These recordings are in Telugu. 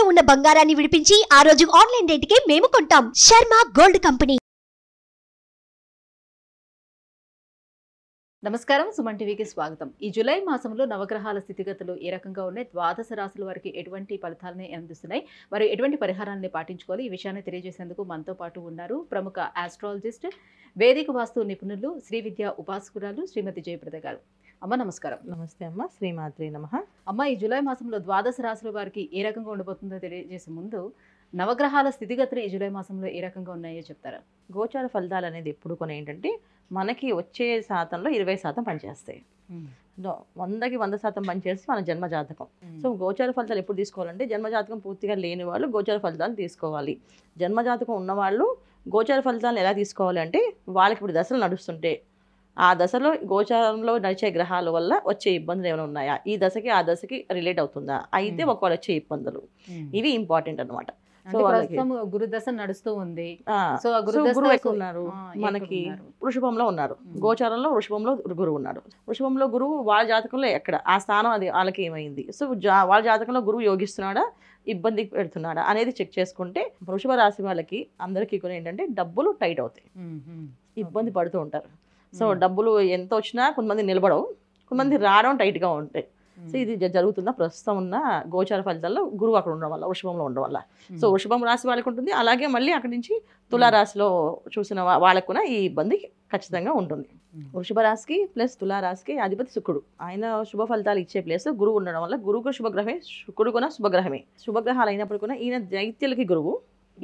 తాకట్టులో ఉన్న బంగారాన్ని విడిపించి ఆ రోజు ఆన్లైన్ రేటుకే మేము కొంటాం శర్మ గోల్డ్ కంపెనీ నమస్కారం సుమన్ టీవీకి స్వాగతం ఈ జులై మాసంలో నవగ్రహాల స్థితిగతులు ఏ రకంగా ఉన్నాయి ద్వాదశ రాశుల వారికి ఎటువంటి ఫలితాలని అందిస్తున్నాయి మరియు ఎటువంటి పరిహారాన్ని పాటించుకోవాలి ఈ విషయాన్ని తెలియజేసేందుకు మనతో పాటు ఉన్నారు ప్రముఖ ఆస్ట్రాలజిస్ట్ వేదిక వాస్తు నిపుణులు శ్రీ విద్యా ఉపాసకురాలు శ్రీమతి జయప్రద గారు అమ్మ నమస్కారం నమస్తే అమ్మ శ్రీమాత్రి నమ అమ్మ ఈ జూలై మాసంలో ద్వాదశ రాశుల వారికి ఏ రకంగా ఉండబోతుందో తెలియజేసే ముందు నవగ్రహాల స్థితిగతులు ఈ జూలై మాసంలో ఏ రకంగా ఉన్నాయో చెప్తారా గోచార ఫలితాలు అనేది ఎప్పుడు కొన్ని ఏంటంటే మనకి వచ్చే శాతంలో ఇరవై శాతం పనిచేస్తాయి వందకి వంద శాతం పనిచేస్తే మన జన్మ జాతకం సో గోచార ఫలితాలు ఎప్పుడు తీసుకోవాలంటే జన్మ జాతకం పూర్తిగా లేని వాళ్ళు గోచార ఫలితాలు తీసుకోవాలి జన్మ జాతకం ఉన్నవాళ్ళు గోచార ఫలితాలను ఎలా తీసుకోవాలి అంటే వాళ్ళకి ఇప్పుడు దశలు నడుస్తుంటే ఆ దశలో గోచారంలో నడిచే గ్రహాల వల్ల వచ్చే ఇబ్బందులు ఏమైనా ఉన్నాయా ఈ దశకి ఆ దశకి రిలేట్ అవుతుందా అయితే ఒకవేళ వచ్చే ఇబ్బందులు ఇవి ఇంపార్టెంట్ అనమాట సో గురుదశ నడుస్తూ ఉంది సో గురువు ఉన్నారు మనకి వృషభంలో ఉన్నారు గోచారంలో వృషభంలో గురువు ఉన్నారు వృషభంలో గురువు వాళ్ళ జాతకంలో ఎక్కడ ఆ స్థానం అది వాళ్ళకి ఏమైంది సో వాళ్ళ జాతకంలో గురువు యోగిస్తున్నాడా ఇబ్బంది పెడుతున్నాడా అనేది చెక్ చేసుకుంటే వృషభ రాశి వాళ్ళకి అందరికీ కూడా ఏంటంటే డబ్బులు టైట్ అవుతాయి ఇబ్బంది పడుతూ ఉంటారు సో hmm. డబ్బులు ఎంత వచ్చినా కొంతమంది నిలబడవు కొంతమంది hmm. రావడం టైట్గా ఉంటాయి సో hmm. ఇది జరుగుతున్న ప్రస్తుతం ఉన్న గోచార ఫలితాల్లో గురువు అక్కడ ఉండడం వల్ల వృషభంలో ఉండడం వల్ల సో వృషభం రాశి వాళ్ళకి ఉంటుంది అలాగే మళ్ళీ అక్కడి నుంచి తులారాశిలో చూసిన వాళ్ళకు కూడా ఈ ఇబ్బంది ఖచ్చితంగా ఉంటుంది వృషభ రాశికి ప్లస్ తులారాశికి అధిపతి శుక్రుడు ఆయన శుభ ఫలితాలు ఇచ్చే ప్లేస్ గురువు ఉండడం వల్ల గురువుకు శుభగ్రహమే శుక్రుడు కూడా శుభగ్రహమే శుభగ్రహాలు అయినప్పుడు కూడా ఈయన దైత్యులకి గురువు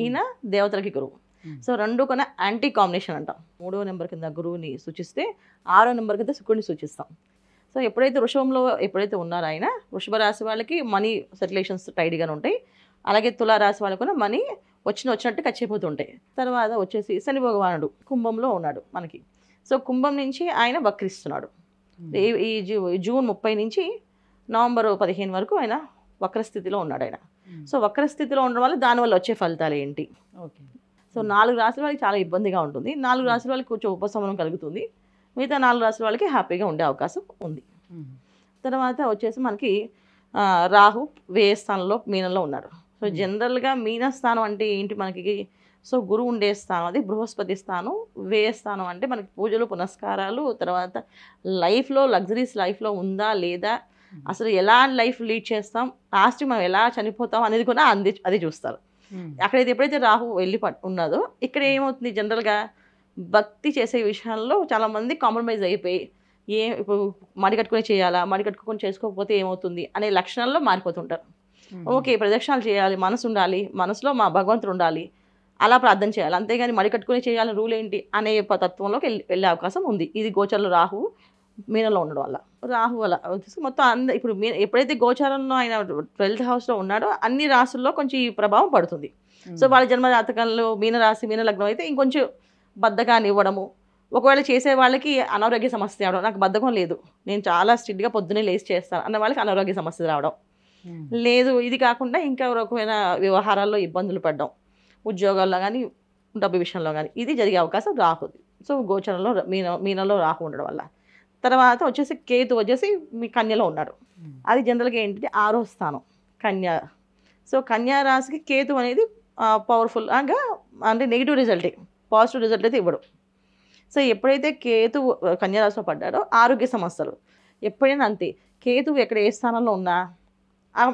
ఈయన దేవతలకి గురువు Hmm. సో రెండు కొన యాంటీ కాంబినేషన్ అంటాం మూడో నెంబర్ కింద గురువుని సూచిస్తే ఆరో నెంబర్ కింద శుక్రుడిని సూచిస్తాం సో ఎప్పుడైతే వృషభంలో ఎప్పుడైతే ఉన్నారో ఆయన వృషభ రాశి వాళ్ళకి మనీ సర్క్యులేషన్స్ టైడ్గానే ఉంటాయి అలాగే తులారాశి వాళ్ళకు కూడా మనీ వచ్చిన వచ్చినట్టు ఖచ్చిపోతుంటాయి తర్వాత వచ్చేసి శని భగవానుడు కుంభంలో ఉన్నాడు మనకి సో కుంభం నుంచి ఆయన వక్రిస్తున్నాడు hmm. ఈ జూన్ ముప్పై నుంచి నవంబర్ పదిహేను వరకు ఆయన వక్రస్థితిలో ఉన్నాడు ఆయన hmm. సో వక్రస్థితిలో ఉండడం వల్ల దానివల్ల వచ్చే ఫలితాలు ఏంటి సో నాలుగు రాసుల వాళ్ళకి చాలా ఇబ్బందిగా ఉంటుంది నాలుగు రాసుల వాళ్ళకి కొంచెం ఉపశమనం కలుగుతుంది మిగతా నాలుగు రాసుల వాళ్ళకి హ్యాపీగా ఉండే అవకాశం ఉంది తర్వాత వచ్చేసి మనకి రాహు వేయ స్థానంలో మీనంలో ఉన్నాడు సో జనరల్గా మీనస్థానం అంటే ఏంటి మనకి సో గురువు ఉండే స్థానం అది బృహస్పతి స్థానం వేయ స్థానం అంటే మనకి పూజలు పునస్కారాలు తర్వాత లైఫ్లో లగ్జరీస్ లైఫ్లో ఉందా లేదా అసలు ఎలా లైఫ్ లీడ్ చేస్తాం లాస్ట్ మనం ఎలా చనిపోతాం అనేది కూడా అంది అది చూస్తారు Hmm. అక్కడైతే ఎప్పుడైతే రాహు వెళ్ళి ఉన్నదో ఇక్కడ hmm. ఏమవుతుంది జనరల్గా భక్తి చేసే విషయాల్లో చాలామంది కాంప్రమైజ్ అయిపోయి ఏ ఇప్పుడు మడి కట్టుకుని చేయాలా మడి కట్టుకుని చేసుకోకపోతే ఏమవుతుంది అనే లక్షణాల్లో మారిపోతుంటారు hmm. ఓకే ప్రదక్షిణాలు చేయాలి మనసు ఉండాలి మనసులో మా భగవంతుడు ఉండాలి అలా ప్రార్థన చేయాలి అంతేగాని మడి కట్టుకుని చేయాలని రూల్ ఏంటి అనే తత్వంలోకి వెళ్ళి వెళ్ళే అవకాశం ఉంది ఇది గోచరులు రాహు మీనలో ఉండడం వల్ల రాహు వల్ల మొత్తం అంద ఇప్పుడు మీ ఎప్పుడైతే గోచారంలో ఆయన ట్వెల్త్ హౌస్లో ఉన్నాడో అన్ని రాసుల్లో కొంచెం ఈ ప్రభావం పడుతుంది సో వాళ్ళ జన్మ జాతకంలో మీనరాశి మీన లగ్నం అయితే ఇంకొంచెం బద్ధకాన్ని ఇవ్వడము ఒకవేళ చేసే వాళ్ళకి అనారోగ్య సమస్య రావడం నాకు బద్ధకం లేదు నేను చాలా స్ట్రిక్ట్గా పొద్దునే లేచి చేస్తాను అన్న వాళ్ళకి అనారోగ్య సమస్య రావడం లేదు ఇది కాకుండా ఇంకా రకమైన వ్యవహారాల్లో ఇబ్బందులు పడడం ఉద్యోగాల్లో కానీ డబ్బు విషయంలో కానీ ఇది జరిగే అవకాశం రాకుది సో గోచరంలో మీన మీనలో రాకు ఉండడం వల్ల తర్వాత వచ్చేసి కేతు వచ్చేసి మీ కన్యలో ఉన్నాడు అది జనరల్గా ఏంటంటే ఆరో స్థానం కన్య సో కన్యా రాశికి కేతు అనేది పవర్ఫుల్ అంటే అంటే నెగిటివ్ రిజల్టే పాజిటివ్ రిజల్ట్ అయితే ఇవ్వడు సో ఎప్పుడైతే కేతు కన్యారాశిలో పడ్డాడో ఆరోగ్య సమస్యలు ఎప్పుడైనా అంతే కేతు ఎక్కడ ఏ స్థానంలో ఉన్నా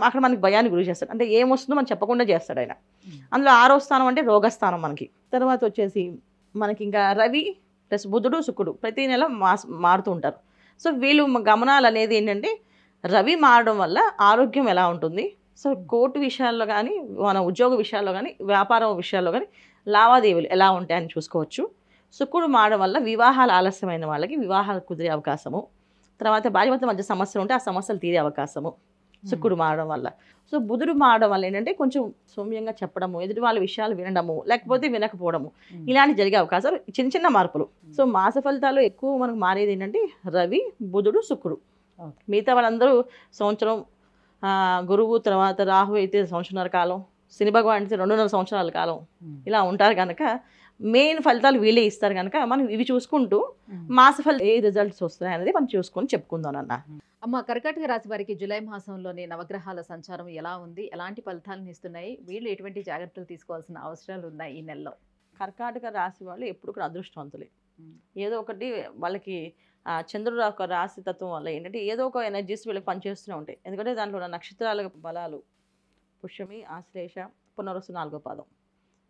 అక్కడ మనకి భయాన్ని గురి చేస్తాడు అంటే ఏమొస్తుందో మనం చెప్పకుండా చేస్తాడు ఆయన అందులో ఆరో స్థానం అంటే రోగస్థానం మనకి తర్వాత వచ్చేసి మనకి ఇంకా రవి ప్లస్ బుధుడు శుకుడు ప్రతి నెల మాస్ మారుతూ ఉంటారు సో వీళ్ళు గమనాలు అనేది ఏంటంటే రవి మారడం వల్ల ఆరోగ్యం ఎలా ఉంటుంది సో కోర్టు విషయాల్లో కానీ మన ఉద్యోగ విషయాల్లో కానీ వ్యాపారం విషయాల్లో కానీ లావాదేవీలు ఎలా ఉంటాయని చూసుకోవచ్చు శుక్రుడు మారడం వల్ల వివాహాలు ఆలస్యమైన వాళ్ళకి వివాహాలు కుదిరే అవకాశము తర్వాత భార్యమత మధ్య సమస్యలు ఉంటే ఆ సమస్యలు తీరే అవకాశము శుక్రుడు మారడం వల్ల సో బుధుడు మారడం వల్ల ఏంటంటే కొంచెం సౌమ్యంగా చెప్పడము ఎదుటి వాళ్ళ విషయాలు వినడము లేకపోతే వినకపోవడము ఇలాంటి జరిగే అవకాశాలు చిన్న చిన్న మార్పులు సో మాస ఫలితాలు ఎక్కువ మనకు మారేది ఏంటంటే రవి బుధుడు శుక్రుడు మిగతా వాళ్ళందరూ సంవత్సరం గురువు తర్వాత రాహు అయితే సంవత్సరాల కాలం శని భగవాన్ రెండున్నర సంవత్సరాల కాలం ఇలా ఉంటారు కనుక మెయిన్ ఫలితాలు వీళ్ళే ఇస్తారు కనుక మనం ఇవి చూసుకుంటూ మాస ఫలితం ఏ రిజల్ట్స్ వస్తున్నాయి అనేది మనం చూసుకొని చెప్పుకుందాం అన్న అమ్మ కర్కాటక రాశి వారికి జులై మాసంలోని నవగ్రహాల సంచారం ఎలా ఉంది ఎలాంటి ఫలితాలను ఇస్తున్నాయి వీళ్ళు ఎటువంటి జాగ్రత్తలు తీసుకోవాల్సిన అవసరాలు ఉన్నాయి ఈ నెలలో కర్కాటక రాశి వాళ్ళు ఎప్పుడు కూడా అదృష్టవంతులే ఏదో ఒకటి వాళ్ళకి చంద్రుడు ఒక రాశి తత్వం వల్ల ఏంటంటే ఏదో ఒక ఎనర్జీస్ వీళ్ళకి పనిచేస్తూనే ఉంటాయి ఎందుకంటే దాంట్లో ఉన్న నక్షత్రాల బలాలు పుష్యమి ఆశ్లేష పునరుసు నాలుగో పాదం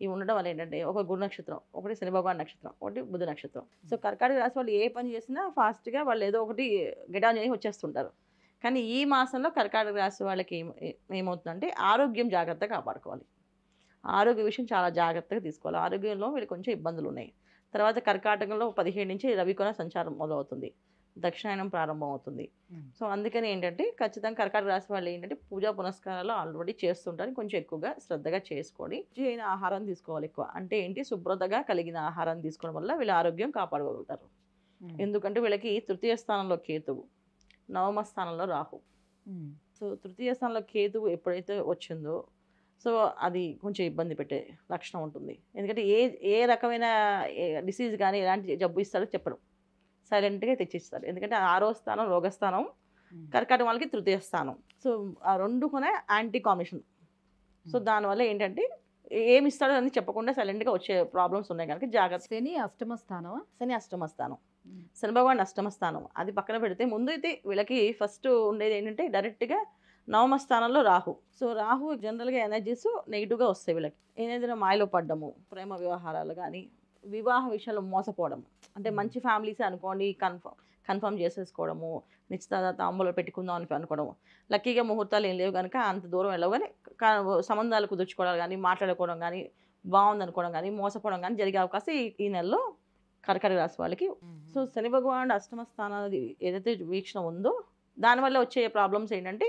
ఇవి ఉండడం వల్ల ఏంటంటే ఒక గురు నక్షత్రం ఒకటి శని భగవాన్ నక్షత్రం ఒకటి బుధ నక్షత్రం సో కర్కాటక రాశి వాళ్ళు ఏ పని చేసినా ఫాస్ట్గా వాళ్ళు ఏదో ఒకటి గెడాన్ చేసి వచ్చేస్తుంటారు కానీ ఈ మాసంలో కర్కాటక రాశి వాళ్ళకి ఏం ఏమవుతుందంటే ఆరోగ్యం జాగ్రత్తగా కాపాడుకోవాలి ఆరోగ్య విషయం చాలా జాగ్రత్తగా తీసుకోవాలి ఆరోగ్యంలో వీళ్ళు కొంచెం ఇబ్బందులు ఉన్నాయి తర్వాత కర్కాటకంలో పదిహేడు నుంచి రవికోణ సంచారం మొదలవుతుంది దక్షిణాయనం ప్రారంభమవుతుంది సో అందుకని ఏంటంటే ఖచ్చితంగా కర్కాటక రాశి వాళ్ళు ఏంటంటే పూజా పునస్కారాలు ఆల్రెడీ చేస్తుంటారు కొంచెం ఎక్కువగా శ్రద్ధగా చేసుకొని అయిన ఆహారం తీసుకోవాలి ఎక్కువ అంటే ఏంటి శుభ్రతగా కలిగిన ఆహారం తీసుకోవడం వల్ల వీళ్ళ ఆరోగ్యం కాపాడగలుగుతారు ఎందుకంటే వీళ్ళకి తృతీయ స్థానంలో కేతువు నవమ స్థానంలో రాహు సో తృతీయ స్థానంలో కేతువు ఎప్పుడైతే వచ్చిందో సో అది కొంచెం ఇబ్బంది పెట్టే లక్షణం ఉంటుంది ఎందుకంటే ఏ ఏ రకమైన డిసీజ్ కానీ ఎలాంటి జబ్బు ఇస్తారో చెప్పడం సైలెంట్గా తెచ్చిస్తారు ఎందుకంటే ఆరో స్థానం రోగస్థానం కర్కాటం వాళ్ళకి తృతీయ స్థానం సో ఆ రెండు కూడా యాంటీ కామిషన్ సో దానివల్ల ఏంటంటే ఏమి ఇస్తాడో అని చెప్పకుండా సైలెంట్గా వచ్చే ప్రాబ్లమ్స్ ఉన్నాయి కనుక జాగ్రత్త శని అష్టమ స్థానం శని అష్టమ స్థానం శని భగవాన్ అష్టమ స్థానం అది పక్కన పెడితే ముందు అయితే వీళ్ళకి ఫస్ట్ ఉండేది ఏంటంటే డైరెక్ట్గా నవమ స్థానంలో రాహు సో రాహు జనరల్గా ఎనర్జీస్ నెగిటివ్గా వస్తాయి వీళ్ళకి ఏదైనా మాయలో పడ్డము ప్రేమ వ్యవహారాలు కానీ వివాహ విషయంలో మోసపోవడం అంటే మంచి ఫ్యామిలీస్ అనుకోండి కన్ఫర్మ్ కన్ఫర్మ్ చేసేసుకోవడము తర్వాత అమ్మలో పెట్టుకుందాం అని అనుకోవడము లక్కీగా ముహూర్తాలు ఏం లేవు కనుక అంత దూరం వెళ్ళవు కానీ సంబంధాలు కుదుర్చుకోవడం కానీ మాట్లాడుకోవడం కానీ బాగుంది అనుకోవడం కానీ మోసపోవడం కానీ జరిగే అవకాశం ఈ నెలలో కర్కట రాశి వాళ్ళకి సో శని భగవాన్ అష్టమ స్థానాది ఏదైతే వీక్షణ ఉందో దానివల్ల వచ్చే ప్రాబ్లమ్స్ ఏంటంటే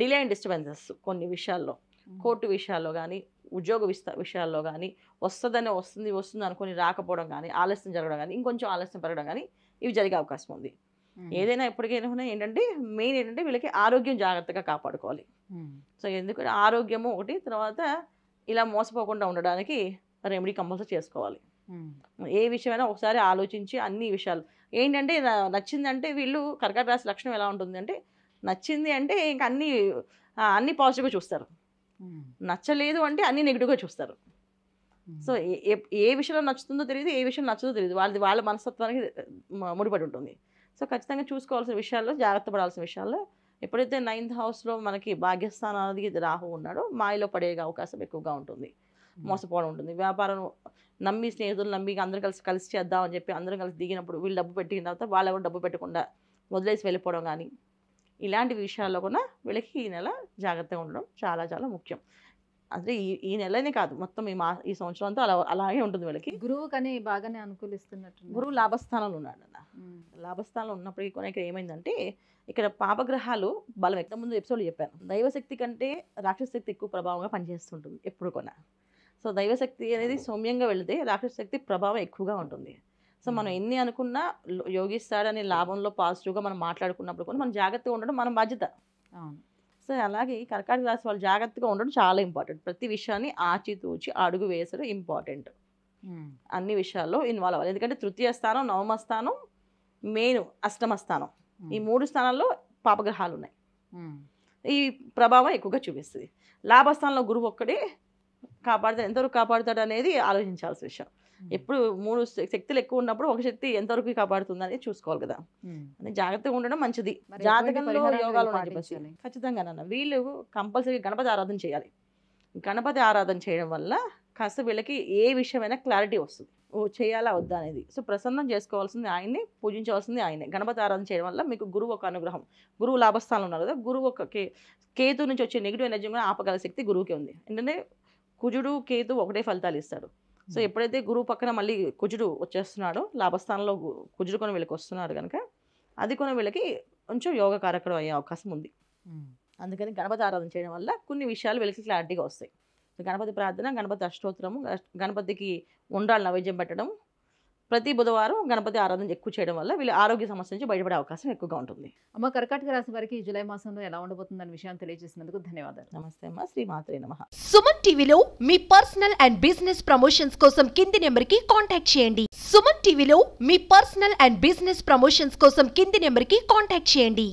డిలే అండ్ డిస్టర్బెన్సెస్ కొన్ని విషయాల్లో కోర్టు విషయాల్లో కానీ ఉద్యోగ విస్త విషయాల్లో కానీ వస్తుందని వస్తుంది వస్తుంది అనుకుని రాకపోవడం కానీ ఆలస్యం జరగడం కానీ ఇంకొంచెం ఆలస్యం పెరగడం కానీ ఇవి జరిగే అవకాశం ఉంది ఏదైనా ఎప్పటికైనా ఏంటంటే మెయిన్ ఏంటంటే వీళ్ళకి ఆరోగ్యం జాగ్రత్తగా కాపాడుకోవాలి సో ఎందుకంటే ఆరోగ్యము ఒకటి తర్వాత ఇలా మోసపోకుండా ఉండడానికి రెమెడీ కంపల్సరీ చేసుకోవాలి ఏ విషయమైనా ఒకసారి ఆలోచించి అన్ని విషయాలు ఏంటంటే నచ్చిందంటే వీళ్ళు కర్కాట లక్షణం ఎలా ఉంటుంది అంటే నచ్చింది అంటే ఇంకా అన్ని అన్ని పాజిటివ్గా చూస్తారు Hmm. నచ్చలేదు అంటే అన్ని నెగిటివ్గా చూస్తారు సో hmm. ఏ ఏ విషయంలో నచ్చుతుందో తెలియదు ఏ విషయం నచ్చదో తెలియదు వాళ్ళది వాళ్ళ మనస్తత్వానికి ముడిపడి ఉంటుంది సో ఖచ్చితంగా చూసుకోవాల్సిన విషయాల్లో జాగ్రత్త పడాల్సిన విషయాల్లో ఎప్పుడైతే నైన్త్ హౌస్లో మనకి భాగ్యస్థానానికి రాహు ఉన్నాడో మాయలో పడే అవకాశం ఎక్కువగా ఉంటుంది hmm. మోసపోవడం ఉంటుంది వ్యాపారం నమ్మి స్నేహితులు నమ్మి అందరూ కలిసి కలిసి చేద్దామని చెప్పి అందరం కలిసి దిగినప్పుడు వీళ్ళు డబ్బు పెట్టిన తర్వాత వాళ్ళు డబ్బు పెట్టకుండా వదిలేసి వెళ్ళిపోవడం కానీ ఇలాంటి విషయాల్లో కూడా వీళ్ళకి ఈ నెల జాగ్రత్తగా ఉండడం చాలా చాలా ముఖ్యం అంటే ఈ ఈ నెలనే కాదు మొత్తం ఈ మా ఈ సంవత్సరం అంతా అలా అలాగే ఉంటుంది వీళ్ళకి గురువు కానీ బాగానే అనుకూలిస్తున్నట్టు గురువు లాభస్థానంలో ఉన్నాడు అన్న లాభస్థానంలో ఉన్నప్పటికీ కూడా ఇక్కడ ఏమైందంటే ఇక్కడ పాపగ్రహాలు బలం ఎక్కడ ముందు ఎపిసోడ్ చెప్పాను దైవశక్తి కంటే రాక్షశక్తి ఎక్కువ ప్రభావంగా పనిచేస్తుంటుంది ఎప్పుడు కూడా సో దైవశక్తి అనేది సౌమ్యంగా వెళితే రాక్షశక్తి ప్రభావం ఎక్కువగా ఉంటుంది సో మనం ఎన్ని అనుకున్నా యోగిస్తాడని లాభంలో పాజిటివ్గా మనం మాట్లాడుకున్నప్పుడు కూడా మనం జాగ్రత్తగా ఉండడం మన బాధ్యత సో అలాగే కర్కాటక రాశి వాళ్ళు జాగ్రత్తగా ఉండడం చాలా ఇంపార్టెంట్ ప్రతి విషయాన్ని ఆచితూచి అడుగు వేసడం ఇంపార్టెంట్ అన్ని విషయాల్లో ఇన్వాల్వ్ అవ్వాలి ఎందుకంటే తృతీయ స్థానం నవమ స్థానం మెయిన్ అష్టమ స్థానం ఈ మూడు స్థానాల్లో పాపగ్రహాలు ఉన్నాయి ఈ ప్రభావం ఎక్కువగా చూపిస్తుంది లాభస్థానంలో గురువు ఒక్కడే కాపాడుతాడు ఎంతవరకు కాపాడుతాడు అనేది ఆలోచించాల్సిన విషయం ఎప్పుడు మూడు శక్తులు ఎక్కువ ఉన్నప్పుడు ఒక శక్తి ఎంతవరకు కాపాడుతుంది అనేది చూసుకోవాలి కదా అంటే జాగ్రత్తగా ఉండడం మంచిది జాతకంలో యోగాలు ఖచ్చితంగా నాన్న వీళ్ళు కంపల్సరీ గణపతి ఆరాధన చేయాలి గణపతి ఆరాధన చేయడం వల్ల కాస్త వీళ్ళకి ఏ విషయమైనా క్లారిటీ వస్తుంది ఓ చేయాలా వద్దా అనేది సో ప్రసన్నం చేసుకోవాల్సింది ఆయన్ని పూజించవలసింది ఆయనే గణపతి ఆరాధన చేయడం వల్ల మీకు గురువు ఒక అనుగ్రహం గురువు లాభస్థానం ఉన్నారు కదా గురువు ఒక కే కేతు నుంచి వచ్చే నెగిటివ్ ఎనర్జీ కూడా ఆపగల శక్తి గురువుకే ఉంది ఎందుకంటే కుజుడు కేతు ఒకటే ఫలితాలు ఇస్తాడు సో hmm. ఎప్పుడైతే గురువు పక్కన మళ్ళీ కుజుడు వచ్చేస్తున్నాడో లాభస్థానంలో కుజుడు కొన వీళ్ళకి వస్తున్నారు కనుక అది కొన వీళ్ళకి కొంచెం యోగ కార్యక్రమం అయ్యే అవకాశం ఉంది hmm. అందుకని గణపతి ఆరాధన చేయడం వల్ల కొన్ని విషయాలు వీళ్ళకి క్లారిటీగా వస్తాయి గణపతి ప్రార్థన గణపతి అష్టోత్తరము గణపతికి ఉండాలి నైవేద్యం పెట్టడం ప్రతి బుధవారం గణపతి ఆరాధన ఎక్కువ చేయడం వల్ల వీళ్ళు ఆరోగ్య సమస్య నుంచి బయటపడే అవకాశం ఎక్కువగా ఉంటుంది అమ్మ కర్కాటక రాశి వారికి జూలై మాసంలో ఎలా ఉండబోతుందన్న విషయాన్ని తెలియజేసినందుకు ధన్యవాదాలు నమస్తే అమ్మ శ్రీ మాత్రే నమ సుమన్ టీవీలో మీ పర్సనల్ అండ్ బిజినెస్ ప్రమోషన్స్ కోసం కింది నెంబర్ కి కాంటాక్ట్ చేయండి సుమన్ టీవీలో మీ పర్సనల్ అండ్ బిజినెస్ ప్రమోషన్స్ కోసం కింది నెంబర్ కి కాంటాక్ట్ చేయండి